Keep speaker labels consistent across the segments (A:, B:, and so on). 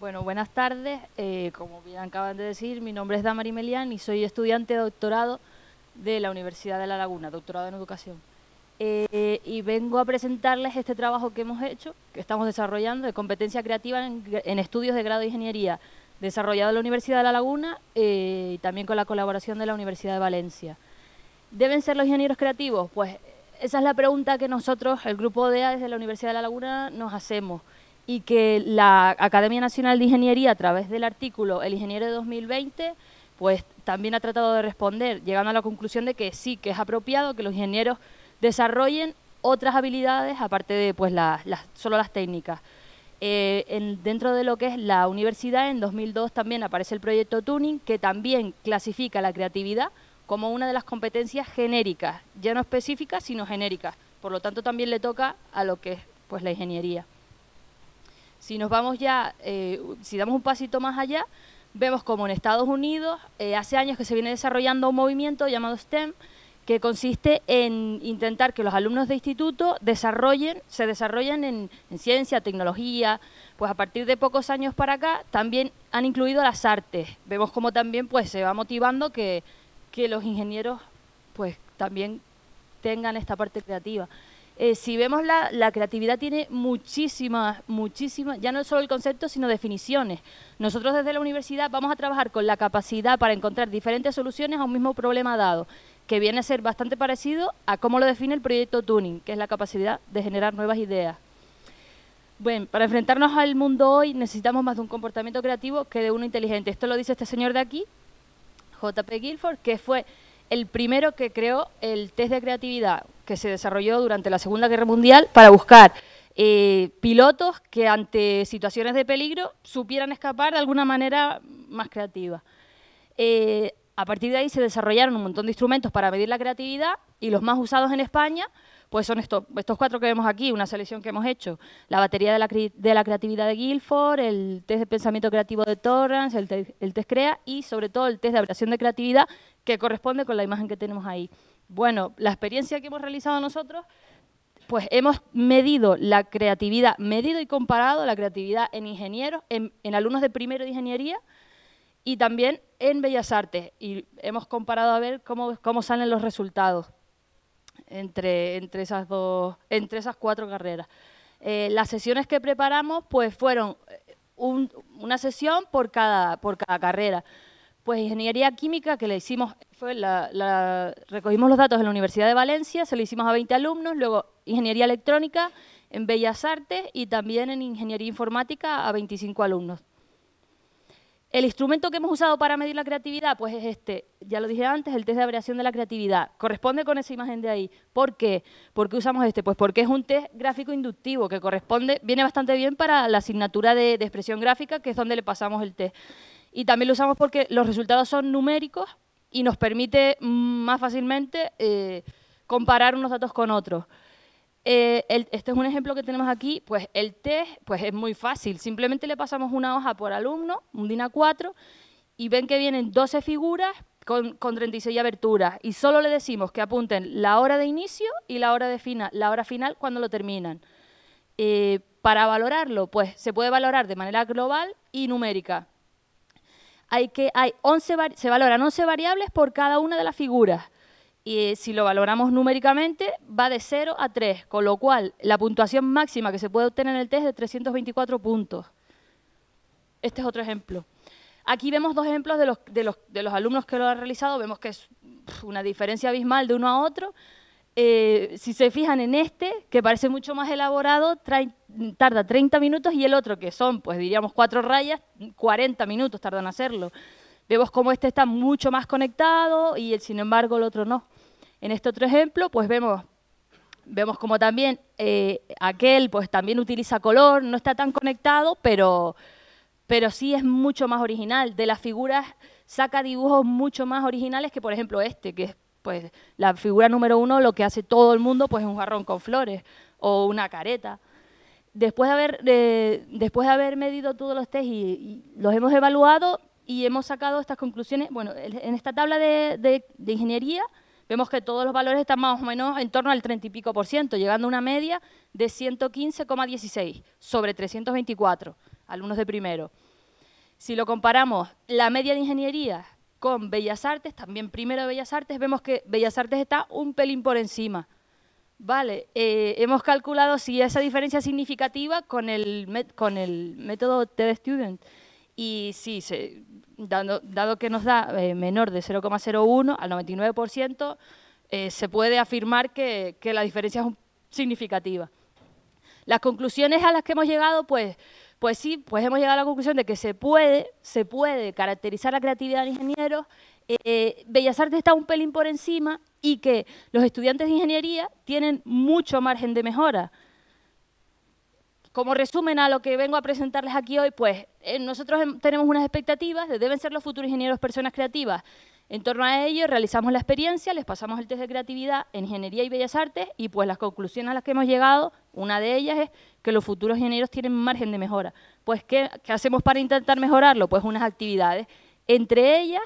A: Bueno, buenas tardes. Eh, como bien acaban de decir, mi nombre es Damari Melian y soy estudiante de doctorado de la Universidad de La Laguna, doctorado en educación. Eh, y vengo a presentarles este trabajo que hemos hecho, que estamos desarrollando, de competencia creativa en, estudios de grado de ingeniería, desarrollado en la Universidad de La Laguna eh, y también con la colaboración de la Universidad de Valencia. ¿Deben ser los ingenieros creativos? Pues esa es la pregunta que nosotros, el grupo ODEA desde la Universidad de La Laguna, nos hacemos y que la Academia Nacional de Ingeniería, a través del artículo El Ingeniero de 2020, pues también ha tratado de responder, llegando a la conclusión de que sí, que es apropiado que los ingenieros desarrollen otras habilidades, aparte de pues las, solo las técnicas. Eh, dentro de lo que es la universidad, en 2002 también aparece el proyecto Tuning, que también clasifica la creatividad como una de las competencias genéricas, ya no específicas, sino genéricas. Por lo tanto, también le toca a lo que es pues, la ingeniería. Si nos vamos ya, eh, si damos un pasito más allá, vemos como en Estados Unidos eh, hace años que se viene desarrollando un movimiento llamado STEM que consiste en intentar que los alumnos de instituto desarrollen, se desarrollen en, ciencia, tecnología, pues a partir de pocos años para acá también han incluido las artes. Vemos como también pues se va motivando que, que los ingenieros pues también tengan esta parte creativa. Eh, si vemos la, la, creatividad tiene muchísimas, muchísimas, ya no solo el concepto, sino definiciones. Nosotros desde la universidad vamos a trabajar con la capacidad para encontrar diferentes soluciones a un mismo problema dado, que viene a ser bastante parecido a cómo lo define el proyecto Tuning, que es la capacidad de generar nuevas ideas. Bueno, para enfrentarnos al mundo hoy necesitamos más de un comportamiento creativo que de uno inteligente. Esto lo dice este señor de aquí, JP Guilford, que fue el primero que creó el test de creatividad, que se desarrolló durante la Segunda Guerra Mundial para buscar eh, pilotos que ante situaciones de peligro supieran escapar de alguna manera más creativa. Eh, a partir de ahí se desarrollaron un montón de instrumentos para medir la creatividad y los más usados en España pues son estos, estos cuatro que vemos aquí, una selección que hemos hecho. La batería de la, creatividad de Guilford, el test de pensamiento creativo de Torrance, el, el test CREA y sobre todo el test de aplicación de creatividad que corresponde con la imagen que tenemos ahí. Bueno, la experiencia que hemos realizado nosotros, pues hemos medido la creatividad, medido y comparado la creatividad en ingenieros, en, alumnos de primero de ingeniería y también en Bellas Artes. Y hemos comparado a ver cómo, salen los resultados entre, esas, entre esas cuatro carreras. Eh, las sesiones que preparamos pues fueron eh, una sesión por por cada carrera. Pues ingeniería química que le hicimos, recogimos los datos en la Universidad de Valencia, se lo hicimos a 20 alumnos, luego ingeniería electrónica en Bellas Artes y también en ingeniería informática a 25 alumnos. El instrumento que hemos usado para medir la creatividad, pues es este, ya lo dije antes, el test de variación de la creatividad. Corresponde con esa imagen de ahí. ¿Por qué? ¿Por qué usamos este? Pues porque es un test gráfico inductivo que corresponde, viene bastante bien para la asignatura de expresión gráfica, que es donde le pasamos el test. Y también lo usamos porque los resultados son numéricos y nos permite más fácilmente eh, comparar unos datos con otros. Eh, este es un ejemplo que tenemos aquí, pues el test pues es muy fácil, simplemente le pasamos una hoja por alumno, un DIN 4 y ven que vienen 12 figuras con, con, 36 aberturas, y solo le decimos que apunten la hora de inicio y la hora, de final, la hora final cuando lo terminan. Eh, para valorarlo, pues se puede valorar de manera global y numérica hay que, hay 11, se valoran 11 variables por cada una de las figuras. Y eh, si lo valoramos numéricamente, va de 0 a 3, con lo cual la puntuación máxima que se puede obtener en el test es de 324 puntos. Este es otro ejemplo. Aquí vemos dos ejemplos de los, de los, de los alumnos que lo han realizado, vemos que es una diferencia abismal de uno a otro, eh, si se fijan en este, que parece mucho más elaborado, tarda 30 minutos y el otro, que son, pues diríamos, cuatro rayas, 40 minutos tardan en hacerlo. Vemos como este está mucho más conectado y el, sin embargo el otro no. En este otro ejemplo, pues vemos, vemos como también eh, aquel pues también utiliza color, no está tan conectado, pero, pero sí es mucho más original. De las figuras saca dibujos mucho más originales que, por ejemplo, este, que es pues la figura número uno, lo que hace todo el mundo, pues es un jarrón con flores o una careta. Después de haber, después de haber medido todos los test y, los hemos evaluado y hemos sacado estas conclusiones, bueno, en esta tabla de, de ingeniería vemos que todos los valores están más o menos en torno al 30 y pico por ciento, llegando a una media de 115,16 sobre 324 alumnos de primero. Si lo comparamos, la media de ingeniería con Bellas Artes, también primero Bellas Artes, vemos que Bellas Artes está un pelín por encima. Vale, eh, hemos calculado si esa diferencia es significativa con el, con el método TED Student. Y sí, dado, dado, que nos da eh, menor de 0,01 al 99%, eh, se puede afirmar que, que la diferencia es significativa. Las conclusiones a las que hemos llegado, pues, pues sí, pues hemos llegado a la conclusión de que se puede, se puede caracterizar la creatividad de ingenieros. Eh, eh, Bellas Artes está un pelín por encima y que los estudiantes de ingeniería tienen mucho margen de mejora como resumen a lo que vengo a presentarles aquí hoy, pues eh, nosotros em, tenemos unas expectativas de deben ser los futuros ingenieros personas creativas. En torno a ello realizamos la experiencia, les pasamos el test de creatividad en Ingeniería y Bellas Artes y pues las conclusiones a las que hemos llegado, una de ellas es que los futuros ingenieros tienen margen de mejora. Pues ¿qué, qué hacemos para intentar mejorarlo? Pues unas actividades. Entre ellas,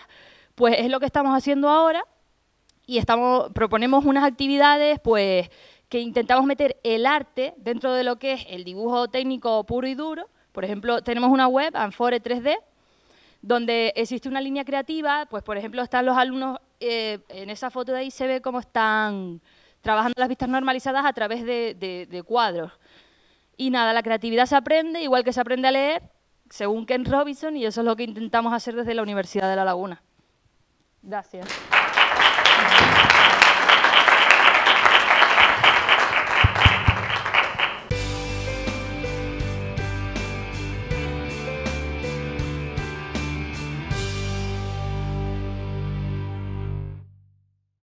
A: pues es lo que estamos haciendo ahora y estamos, proponemos unas actividades pues que intentamos meter el arte dentro de lo que es el dibujo técnico puro y duro. Por ejemplo, tenemos una web, Anfore 3D, donde existe una línea creativa, pues por ejemplo están los alumnos, eh, en esa foto de ahí se ve cómo están trabajando las vistas normalizadas a través de, de cuadros. Y nada, la creatividad se aprende, igual que se aprende a leer, según Ken Robinson, y eso es lo que intentamos hacer desde la Universidad de La Laguna. Gracias.